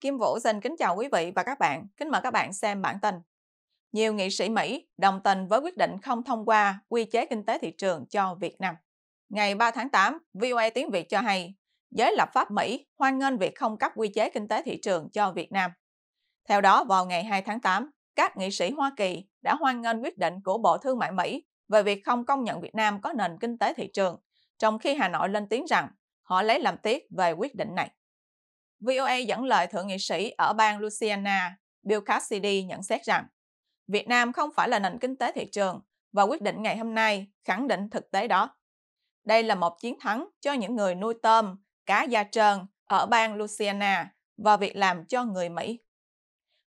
Kim Vũ xin kính chào quý vị và các bạn. Kính mời các bạn xem bản tin. Nhiều nghị sĩ Mỹ đồng tình với quyết định không thông qua quy chế kinh tế thị trường cho Việt Nam. Ngày 3 tháng 8, VOA tiếng Việt cho hay, giới lập pháp Mỹ hoan nghênh việc không cấp quy chế kinh tế thị trường cho Việt Nam. Theo đó, vào ngày 2 tháng 8, các nghị sĩ Hoa Kỳ đã hoan nghênh quyết định của Bộ Thương mại Mỹ về việc không công nhận Việt Nam có nền kinh tế thị trường, trong khi Hà Nội lên tiếng rằng họ lấy làm tiếc về quyết định này. VOA dẫn lời thượng nghị sĩ ở bang Louisiana, Bill Cassidy nhận xét rằng Việt Nam không phải là nền kinh tế thị trường và quyết định ngày hôm nay khẳng định thực tế đó. Đây là một chiến thắng cho những người nuôi tôm, cá da trơn ở bang Louisiana và việc làm cho người Mỹ.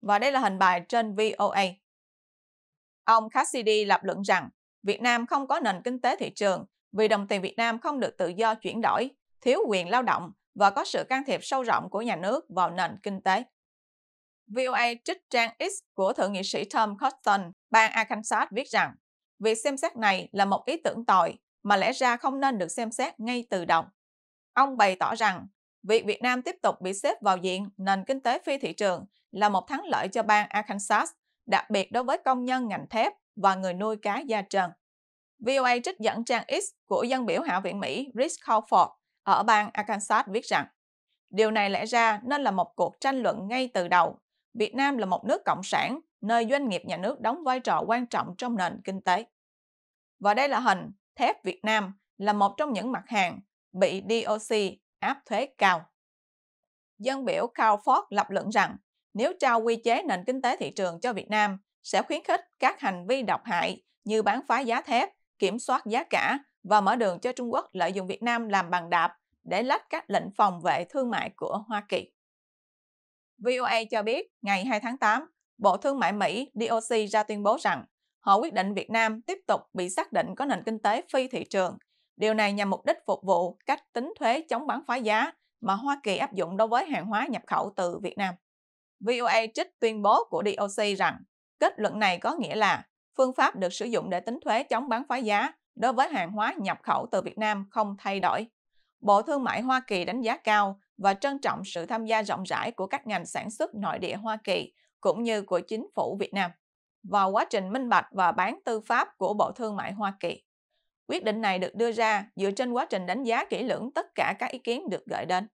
Và đây là hình bài trên VOA. Ông Cassidy lập luận rằng Việt Nam không có nền kinh tế thị trường vì đồng tiền Việt Nam không được tự do chuyển đổi, thiếu quyền lao động và có sự can thiệp sâu rộng của nhà nước vào nền kinh tế. VOA trích trang X của Thượng nghị sĩ Tom Cotton, bang Arkansas viết rằng, việc xem xét này là một ý tưởng tồi mà lẽ ra không nên được xem xét ngay từ đầu. Ông bày tỏ rằng, việc Việt Nam tiếp tục bị xếp vào diện nền kinh tế phi thị trường là một thắng lợi cho bang Arkansas, đặc biệt đối với công nhân ngành thép và người nuôi cá da trơn. VOA trích dẫn trang X của dân biểu Hạ viện Mỹ Rich Crawford ở bang Arkansas viết rằng Điều này lẽ ra nên là một cuộc tranh luận ngay từ đầu. Việt Nam là một nước cộng sản, nơi doanh nghiệp nhà nước đóng vai trò quan trọng trong nền kinh tế. Và đây là hình thép Việt Nam là một trong những mặt hàng bị DOC áp thuế cao. Dân biểu Carl Ford lập luận rằng nếu trao quy chế nền kinh tế thị trường cho Việt Nam sẽ khuyến khích các hành vi độc hại như bán phá giá thép, kiểm soát giá cả, và mở đường cho Trung Quốc lợi dụng Việt Nam làm bằng đạp để lách các lệnh phòng vệ thương mại của Hoa Kỳ. VOA cho biết ngày 2 tháng 8, Bộ Thương mại Mỹ DOC ra tuyên bố rằng họ quyết định Việt Nam tiếp tục bị xác định có nền kinh tế phi thị trường. Điều này nhằm mục đích phục vụ cách tính thuế chống bán phá giá mà Hoa Kỳ áp dụng đối với hàng hóa nhập khẩu từ Việt Nam. VOA trích tuyên bố của DOC rằng kết luận này có nghĩa là phương pháp được sử dụng để tính thuế chống bán phá giá đối với hàng hóa nhập khẩu từ Việt Nam không thay đổi. Bộ Thương mại Hoa Kỳ đánh giá cao và trân trọng sự tham gia rộng rãi của các ngành sản xuất nội địa Hoa Kỳ cũng như của chính phủ Việt Nam vào quá trình minh bạch và bán tư pháp của Bộ Thương mại Hoa Kỳ. Quyết định này được đưa ra dựa trên quá trình đánh giá kỹ lưỡng tất cả các ý kiến được gửi đến.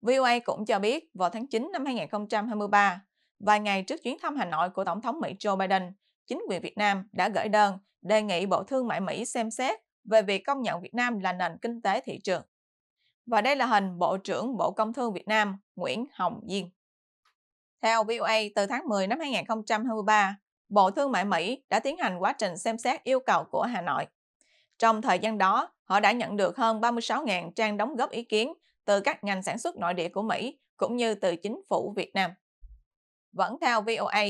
VOA cũng cho biết vào tháng 9 năm 2023, vài ngày trước chuyến thăm Hà Nội của Tổng thống Mỹ Joe Biden, chính quyền Việt Nam đã gửi đơn đề nghị Bộ Thương mại Mỹ xem xét về việc công nhận Việt Nam là nền kinh tế thị trường. Và đây là hình Bộ trưởng Bộ Công Thương Việt Nam Nguyễn Hồng Diên. Theo VOA, từ tháng 10 năm 2023, Bộ Thương mại Mỹ đã tiến hành quá trình xem xét yêu cầu của Hà Nội. Trong thời gian đó, họ đã nhận được hơn 36.000 trang đóng góp ý kiến từ các ngành sản xuất nội địa của Mỹ cũng như từ chính phủ Việt Nam. Vẫn theo VOA,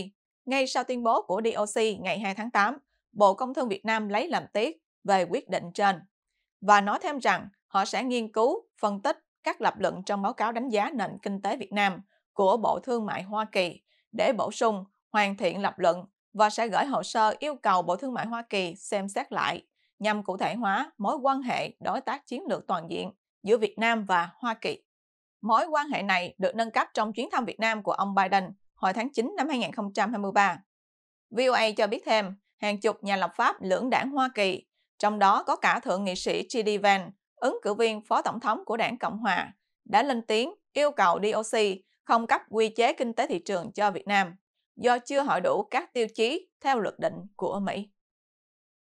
ngay sau tuyên bố của DOC ngày 2 tháng 8, Bộ Công Thương Việt Nam lấy làm tiếc về quyết định trên và nói thêm rằng họ sẽ nghiên cứu, phân tích các lập luận trong báo cáo đánh giá nền kinh tế Việt Nam của Bộ Thương mại Hoa Kỳ để bổ sung, hoàn thiện lập luận và sẽ gửi hồ sơ yêu cầu Bộ Thương mại Hoa Kỳ xem xét lại nhằm cụ thể hóa mối quan hệ đối tác chiến lược toàn diện giữa Việt Nam và Hoa Kỳ. Mối quan hệ này được nâng cấp trong chuyến thăm Việt Nam của ông Biden hồi tháng 9 năm 2023. VOA cho biết thêm, hàng chục nhà lập pháp lưỡng đảng Hoa Kỳ, trong đó có cả thượng nghị sĩ J.D. Vance, ứng cử viên phó tổng thống của đảng Cộng Hòa, đã lên tiếng yêu cầu DOC không cấp quy chế kinh tế thị trường cho Việt Nam do chưa hội đủ các tiêu chí theo luật định của Mỹ.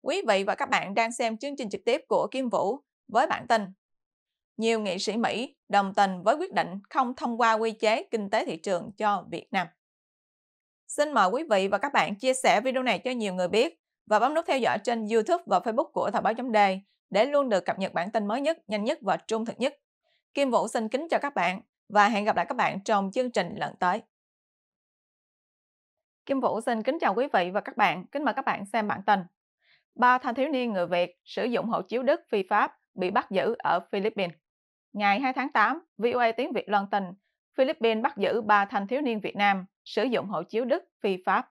Quý vị và các bạn đang xem chương trình trực tiếp của Kim Vũ với bản tin Nhiều nghị sĩ Mỹ đồng tình với quyết định không thông qua quy chế kinh tế thị trường cho Việt Nam. Xin mời quý vị và các bạn chia sẻ video này cho nhiều người biết và bấm nút theo dõi trên YouTube và Facebook của Thời báo chấm đề để luôn được cập nhật bản tin mới nhất, nhanh nhất và trung thực nhất. Kim Vũ xin kính chào các bạn và hẹn gặp lại các bạn trong chương trình lần tới. Kim Vũ xin kính chào quý vị và các bạn, kính mời các bạn xem bản tin. Ba thanh thiếu niên người Việt sử dụng hộ chiếu Đức phi pháp bị bắt giữ ở Philippines. Ngày 2 tháng 8, VOA tiếng Việt loan tin, Philippines bắt giữ ba thanh thiếu niên Việt Nam sử dụng hộ chiếu Đức phi Pháp.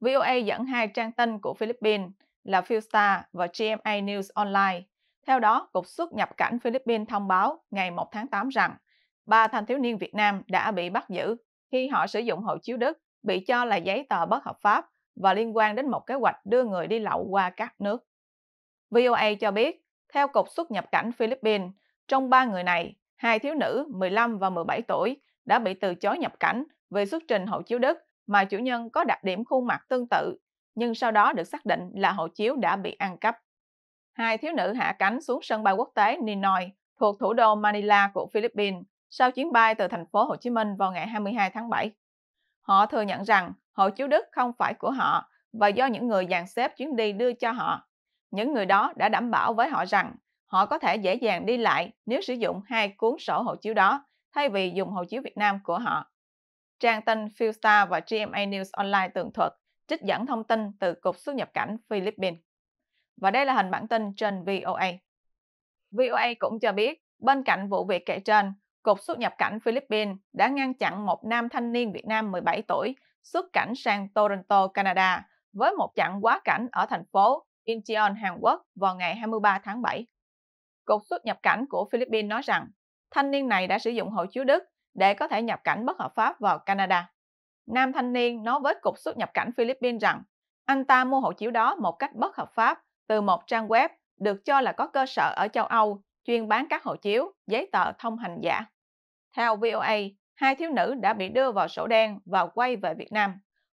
VOA dẫn hai trang tin của Philippines là Philstar và GMA News Online. Theo đó, Cục xuất nhập cảnh Philippines thông báo ngày 1 tháng 8 rằng ba thanh thiếu niên Việt Nam đã bị bắt giữ khi họ sử dụng hộ chiếu Đức bị cho là giấy tờ bất hợp pháp và liên quan đến một kế hoạch đưa người đi lậu qua các nước. VOA cho biết, theo Cục xuất nhập cảnh Philippines, trong ba người này, hai thiếu nữ 15 và 17 tuổi đã bị từ chối nhập cảnh về xuất trình hộ chiếu Đức mà chủ nhân có đặc điểm khuôn mặt tương tự, nhưng sau đó được xác định là hộ chiếu đã bị ăn cắp. Hai thiếu nữ hạ cánh xuống sân bay quốc tế Ninoy thuộc thủ đô Manila của Philippines sau chuyến bay từ thành phố Hồ Chí Minh vào ngày 22 tháng 7. Họ thừa nhận rằng hộ chiếu Đức không phải của họ và do những người dàn xếp chuyến đi đưa cho họ. Những người đó đã đảm bảo với họ rằng họ có thể dễ dàng đi lại nếu sử dụng hai cuốn sổ hộ chiếu đó thay vì dùng hộ chiếu Việt Nam của họ. Trang tin Philstar và GMA News Online tường thuật, trích dẫn thông tin từ Cục xuất nhập cảnh Philippines. Và đây là hình bản tin trên VOA. VOA cũng cho biết, bên cạnh vụ việc kể trên, Cục xuất nhập cảnh Philippines đã ngăn chặn một nam thanh niên Việt Nam 17 tuổi xuất cảnh sang Toronto, Canada với một chặng quá cảnh ở thành phố Incheon, Hàn Quốc vào ngày 23 tháng 7. Cục xuất nhập cảnh của Philippines nói rằng thanh niên này đã sử dụng hộ chiếu Đức để có thể nhập cảnh bất hợp pháp vào Canada. Nam thanh niên nói với Cục xuất nhập cảnh Philippines rằng anh ta mua hộ chiếu đó một cách bất hợp pháp từ một trang web được cho là có cơ sở ở châu Âu chuyên bán các hộ chiếu, giấy tờ thông hành giả. Theo VOA, hai thiếu nữ đã bị đưa vào sổ đen và quay về Việt Nam.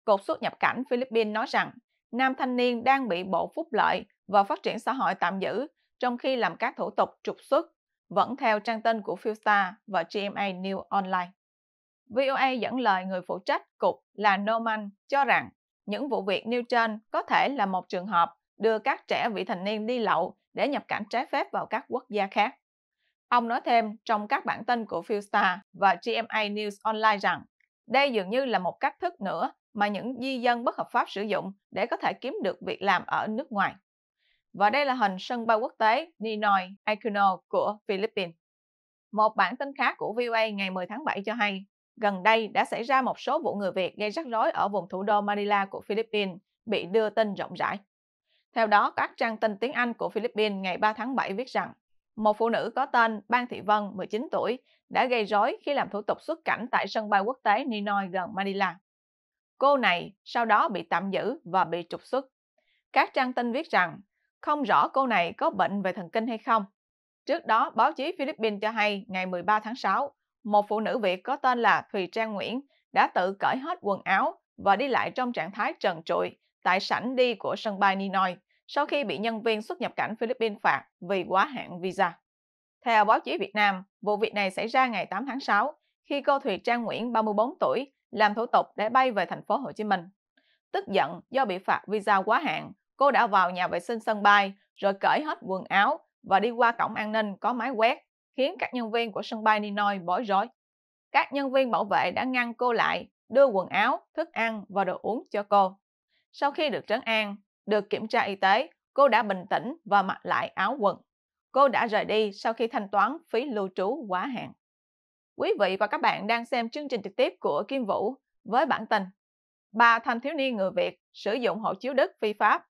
Cục xuất nhập cảnh Philippines nói rằng nam thanh niên đang bị Bộ Phúc Lợi và Phát triển Xã hội tạm giữ trong khi làm các thủ tục trục xuất vẫn theo trang tin của Philstar và GMA News Online. VOA dẫn lời người phụ trách cục là Norman cho rằng những vụ việc nêu trên có thể là một trường hợp đưa các trẻ vị thành niên đi lậu để nhập cảnh trái phép vào các quốc gia khác. Ông nói thêm trong các bản tin của Philstar và GMA News Online rằng đây dường như là một cách thức nữa mà những di dân bất hợp pháp sử dụng để có thể kiếm được việc làm ở nước ngoài và đây là hình sân bay quốc tế Ninoy Aquino của Philippines. Một bản tin khác của VOA ngày 10 tháng 7 cho hay, gần đây đã xảy ra một số vụ người Việt gây rắc rối ở vùng thủ đô Manila của Philippines bị đưa tin rộng rãi. Theo đó, các trang tin tiếng Anh của Philippines ngày 3 tháng 7 viết rằng, một phụ nữ có tên Ban Thị Vân, 19 tuổi, đã gây rối khi làm thủ tục xuất cảnh tại sân bay quốc tế Ninoy gần Manila. Cô này sau đó bị tạm giữ và bị trục xuất. Các trang tin viết rằng không rõ cô này có bệnh về thần kinh hay không. Trước đó, báo chí Philippines cho hay ngày 13 tháng 6, một phụ nữ Việt có tên là Thùy Trang Nguyễn đã tự cởi hết quần áo và đi lại trong trạng thái trần trụi tại sảnh đi của sân bay Ninoy sau khi bị nhân viên xuất nhập cảnh Philippines phạt vì quá hạn visa. Theo báo chí Việt Nam, vụ việc này xảy ra ngày 8 tháng 6 khi cô Thùy Trang Nguyễn 34 tuổi làm thủ tục để bay về thành phố Hồ Chí Minh. Tức giận do bị phạt visa quá hạn, cô đã vào nhà vệ sinh sân bay rồi cởi hết quần áo và đi qua cổng an ninh có máy quét, khiến các nhân viên của sân bay Ninoy bối rối. Các nhân viên bảo vệ đã ngăn cô lại, đưa quần áo, thức ăn và đồ uống cho cô. Sau khi được trấn an, được kiểm tra y tế, cô đã bình tĩnh và mặc lại áo quần. Cô đã rời đi sau khi thanh toán phí lưu trú quá hạn. Quý vị và các bạn đang xem chương trình trực tiếp của Kim Vũ với bản tin Ba thanh thiếu niên người Việt sử dụng hộ chiếu Đức phi pháp